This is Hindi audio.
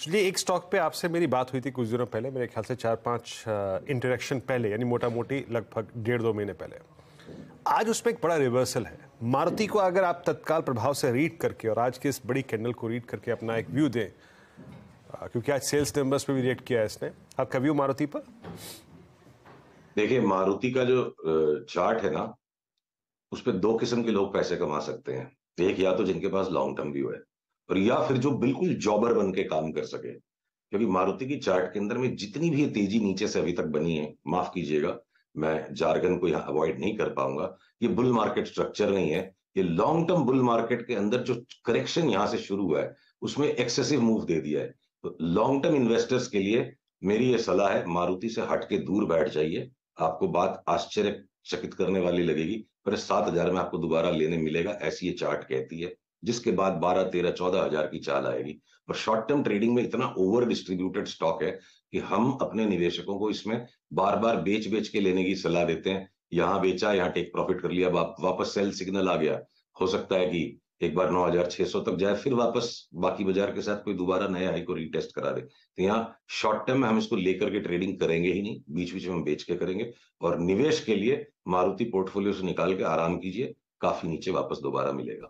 चलिए एक स्टॉक पे आपसे मेरी बात हुई थी कुछ दिनों पहले मेरे ख्याल से चार पांच इंटरेक्शन पहले यानी मोटा मोटी लगभग डेढ़ दो महीने पहले आज उसमें एक बड़ा रिवर्सल है मारुति को अगर आप तत्काल प्रभाव से रीड करके और आज के इस बड़ी कैंडल को रीड करके अपना एक व्यू दें क्योंकि आज सेल्स नंबर्स पे भी रेट किया है इसने आपका व्यू मारुति पर देखिए मारुति का जो चार्ट है ना उस पर दो किस्म के लोग पैसे कमा सकते हैं एक या तो जिनके पास लॉन्ग टर्म व्यू है और या फिर जो बिल्कुल जॉबर बन के काम कर सके क्योंकि मारुति की चार्ट के अंदर में जितनी भी तेजी नीचे से अभी तक बनी है माफ कीजिएगा मैं जार्गन को यहाँ अवॉइड नहीं कर पाऊंगा ये बुल मार्केट स्ट्रक्चर नहीं है ये लॉन्ग टर्म बुल मार्केट के अंदर जो करेक्शन यहाँ से शुरू हुआ है उसमें एक्सेसिव मूव दे दिया है तो लॉन्ग टर्म इन्वेस्टर्स के लिए मेरी ये सलाह है मारुति से हट के दूर बैठ जाइए आपको बात आश्चर्यचकित करने वाली लगेगी पर सात हजार में आपको दोबारा लेने मिलेगा ऐसी ये चार्ट कहती है जिसके बाद बारह तेरह चौदह हजार की चाल आएगी पर शॉर्ट टर्म ट्रेडिंग में इतना ओवर डिस्ट्रीब्यूटेड स्टॉक है कि हम अपने निवेशकों को इसमें बार बार बेच बेच के लेने की सलाह देते हैं यहाँ बेचा यहाँ टेक प्रॉफिट कर लिया वापस सेल सिग्नल आ गया हो सकता है कि एक बार नौ हजार छह सौ तक जाए फिर वापस बाकी बाजार के साथ कोई दोबारा नया हाई को रीटेस्ट करा दे तो यहाँ शॉर्ट टर्म में हम इसको लेकर के ट्रेडिंग करेंगे ही नहीं बीच बीच में हम बेच के करेंगे और निवेश के लिए मारुति पोर्टफोलियो से निकाल के आराम कीजिए काफी नीचे वापस दोबारा मिलेगा